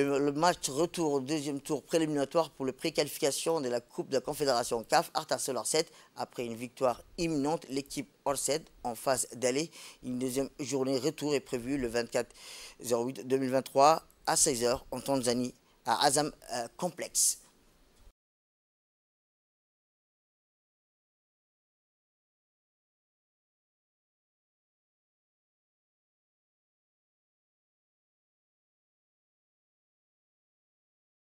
Le match retour au deuxième tour préliminatoire pour les préqualifications de la Coupe de la Confédération CAF Artasol 7 Après une victoire imminente, l'équipe Orset en phase d'aller. Une deuxième journée retour est prévue le 24-08-2023 à 16h en Tanzanie, à Azam euh, Complex.